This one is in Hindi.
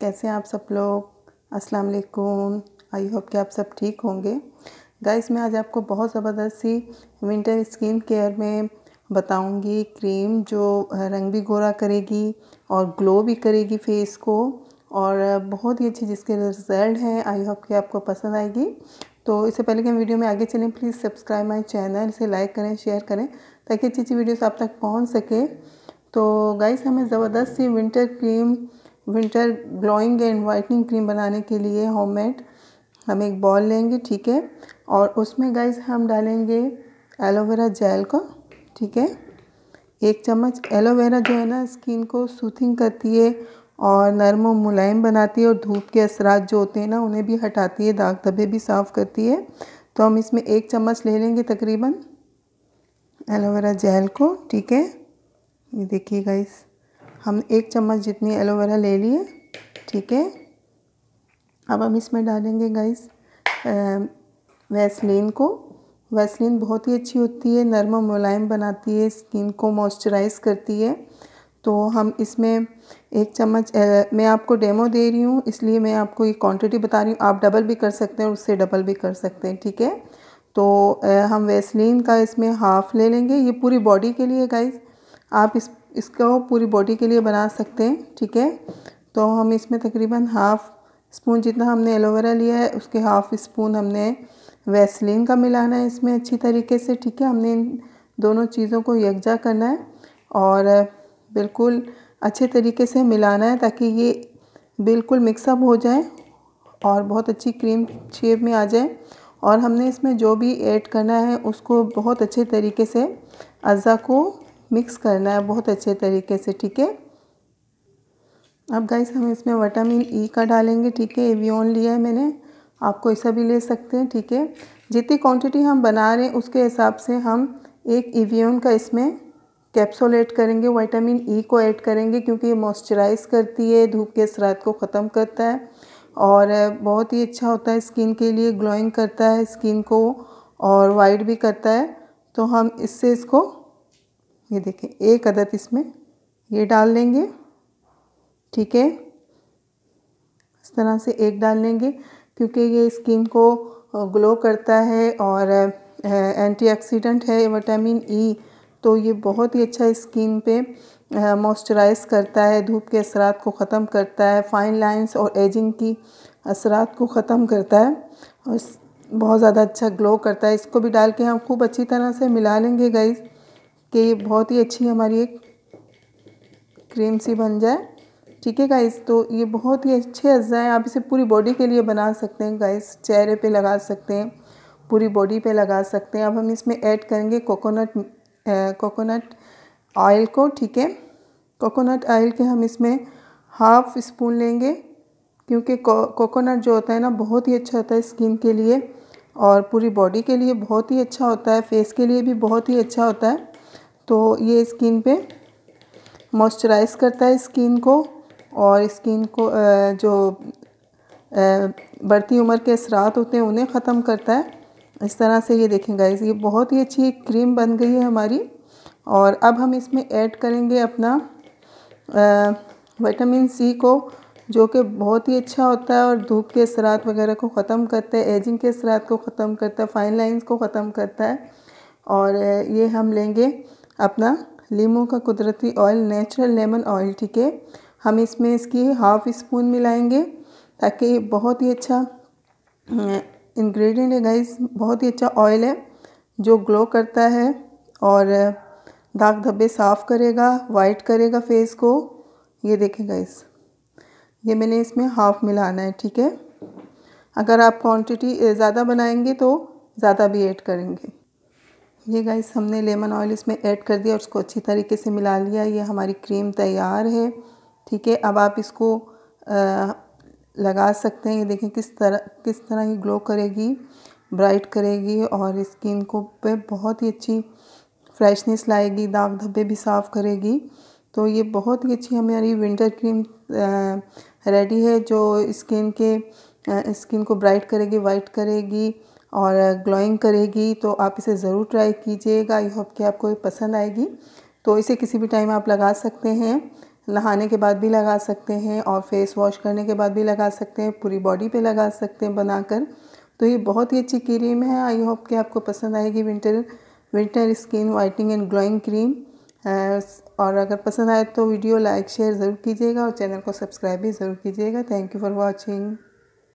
कैसे हैं आप सब लोग अस्सलाम वालेकुम आई होप कि आप सब ठीक होंगे गाइस मैं आज आपको बहुत ज़बरदस्त सी विंटर स्किन केयर में बताऊंगी क्रीम जो रंग भी गोरा करेगी और ग्लो भी करेगी फेस को और बहुत ही अच्छी जिसके रिजल्ट हैं आई होप कि आपको पसंद आएगी तो इससे पहले कि वीडियो में आगे चलें प्लीज़ सब्सक्राइब माई चैनल इसे लाइक करें शेयर करें ताकि अच्छी अच्छी वीडियोज़ आप तक पहुँच सके तो गाइस हमें ज़बरदस्त सी winter cream winter glowing and whitening cream बनाने के लिए होममेड हम एक बॉल लेंगे ठीक है और उसमें गाइस हम डालेंगे एलोवेरा जेल को ठीक है एक चम्मच एलोवेरा जो है ना स्किन को सूथिंग करती है और नरम और मुलायम बनाती है और धूप के असरात जो होते हैं ना उन्हें भी हटाती है दाग धब्बे भी साफ़ करती है तो हम इसमें एक चम्मच ले लेंगे तकरीबन एलोवेरा जेल को ठीक है ये देखिए गाइस हम एक चम्मच जितनी एलोवेरा ले लिए ठीक है अब हम इसमें डालेंगे गाइस वैसलीन को वैसलीन बहुत ही अच्छी होती है नरम मुलायम बनाती है स्किन को मॉइस्चराइज करती है तो हम इसमें एक चम्मच मैं आपको डेमो दे रही हूँ इसलिए मैं आपको ये क्वांटिटी बता रही हूँ आप डबल भी कर सकते हैं उससे डबल भी कर सकते हैं ठीक है तो हम वैसलीन का इसमें हाफ़ ले लेंगे ये पूरी बॉडी के लिए गाइस आप इस इसको पूरी बॉडी के लिए बना सकते हैं ठीक है तो हम इसमें तकरीबन हाफ़ स्पून जितना हमने एलोवेरा लिया है उसके हाफ़ स्पून हमने वैसलिन का मिलाना है इसमें अच्छी तरीके से ठीक है हमने इन दोनों चीज़ों को यकजा करना है और बिल्कुल अच्छे तरीके से मिलाना है ताकि ये बिल्कुल मिक्सअप हो जाए और बहुत अच्छी क्रीम शेप में आ जाए और हमने इसमें जो भी ऐड करना है उसको बहुत अच्छे तरीके से अज़ा को मिक्स करना है बहुत अच्छे तरीके से ठीक है अब गाइस हम इसमें विटामिन ई e का डालेंगे ठीक है एवियन लिया है मैंने आपको ऐसा भी ले सकते हैं ठीक है जितनी क्वांटिटी हम बना रहे हैं उसके हिसाब से हम एक एवियन का इसमें कैप्सूल ऐड करेंगे विटामिन ई e को ऐड करेंगे क्योंकि ये मॉइस्चराइज़ करती है धूप के असरात को ख़त्म करता है और बहुत ही अच्छा होता है स्किन के लिए ग्लोइंग करता है स्किन को और वाइट भी करता है तो हम इससे इसको ये देखें एक अदद इसमें ये डाल लेंगे ठीक है इस तरह से एक डाल लेंगे क्योंकि ये स्किन को ग्लो करता है और एंटीऑक्सीडेंट है विटामिन ई तो ये बहुत ही अच्छा स्किन पे मॉइस्चराइज़ करता है धूप के असरात को ख़त्म करता है फाइन लाइंस और एजिंग की असरात को ख़त्म करता है और बहुत ज़्यादा अच्छा ग्लो करता है इसको भी डाल के हम खूब अच्छी तरह से मिला लेंगे गाइज़ कि बहुत ही अच्छी हमारी एक क्रीम सी बन जाए ठीक है गाइस तो ये बहुत ही अच्छे अज्जा हैं आप इसे पूरी बॉडी के लिए बना सकते हैं गाइस चेहरे पे लगा सकते हैं पूरी बॉडी पे लगा सकते हैं अब हम इसमें ऐड करेंगे कोकोनट कोकोनट ऑयल को ठीक है कोकोनट ऑयल के हम इसमें हाफ स्पून लेंगे क्योंकि कोकोनट जो होता है ना बहुत ही अच्छा होता है स्किन के लिए और पूरी बॉडी के लिए बहुत ही अच्छा होता है फेस के लिए भी बहुत ही अच्छा होता है तो ये स्किन पे मॉइस्चराइज करता है स्किन को और स्किन को जो बढ़ती उम्र के असरात होते हैं उन्हें ख़त्म करता है इस तरह से ये देखें गाइज ये बहुत ही अच्छी क्रीम बन गई है हमारी और अब हम इसमें ऐड करेंगे अपना विटामिन सी को जो कि बहुत ही अच्छा होता है और धूप के असरात वगैरह को ख़त्म करता है एजिंग के असरात को ख़त्म करता है फाइन लाइंस को ख़त्म करता है और ये हम लेंगे अपना लीमू का कुदरती ऑयल नेचुरल लेमन ऑयल ठीक है हम इसमें इसकी हाफ स्पून मिलाएंगे ताकि बहुत ही अच्छा इंग्रेडिएंट हम्म, है गाइस बहुत ही अच्छा ऑयल है जो ग्लो करता है और दाग धब्बे साफ़ करेगा वाइट करेगा फेस को ये देखें गाइस ये मैंने इसमें हाफ़ मिलाना है ठीक है अगर आप क्वांटिटी ज़्यादा बनाएंगे तो ज़्यादा भी ऐड करेंगे ये गाइस हमने लेमन ऑयल इसमें ऐड कर दिया और उसको अच्छी तरीके से मिला लिया ये हमारी क्रीम तैयार है ठीक है अब आप इसको आ, लगा सकते हैं ये देखें किस तरह किस तरह ही ग्लो करेगी ब्राइट करेगी और स्किन को पे बहुत ही अच्छी फ्रेशनेस लाएगी दाग धब्बे भी साफ़ करेगी तो ये बहुत ही अच्छी हमारी विंटर क्रीम रेडी है जो स्किन के स्किन को ब्राइट करेगी वाइट करेगी और ग्लोइंग करेगी तो आप इसे ज़रूर ट्राई कीजिएगा आई होप कि आपको ये पसंद आएगी तो इसे किसी भी टाइम आप लगा सकते हैं नहाने के बाद भी लगा सकते हैं और फेस वॉश करने के बाद भी लगा सकते हैं पूरी बॉडी पे लगा सकते हैं बनाकर तो ये बहुत ही अच्छी क्रीम है आई होप कि आपको पसंद आएगी winter winter skin whitening and glowing cream और अगर पसंद आए तो वीडियो लाइक शेयर ज़रूर कीजिएगा और चैनल को सब्सक्राइब भी ज़रूर कीजिएगा थैंक यू फॉर वॉचिंग